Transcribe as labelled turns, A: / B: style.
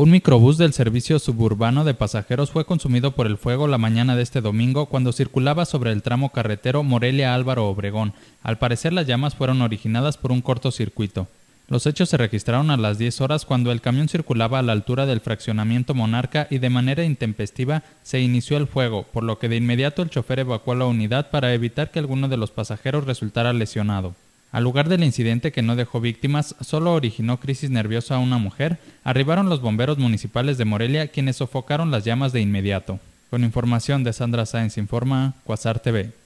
A: Un microbús del servicio suburbano de pasajeros fue consumido por el fuego la mañana de este domingo cuando circulaba sobre el tramo carretero Morelia-Álvaro Obregón. Al parecer las llamas fueron originadas por un cortocircuito. Los hechos se registraron a las 10 horas cuando el camión circulaba a la altura del fraccionamiento Monarca y de manera intempestiva se inició el fuego, por lo que de inmediato el chofer evacuó la unidad para evitar que alguno de los pasajeros resultara lesionado. Al lugar del incidente que no dejó víctimas, solo originó crisis nerviosa a una mujer, arribaron los bomberos municipales de Morelia quienes sofocaron las llamas de inmediato. Con información de Sandra Sáenz Informa, Cuasar TV.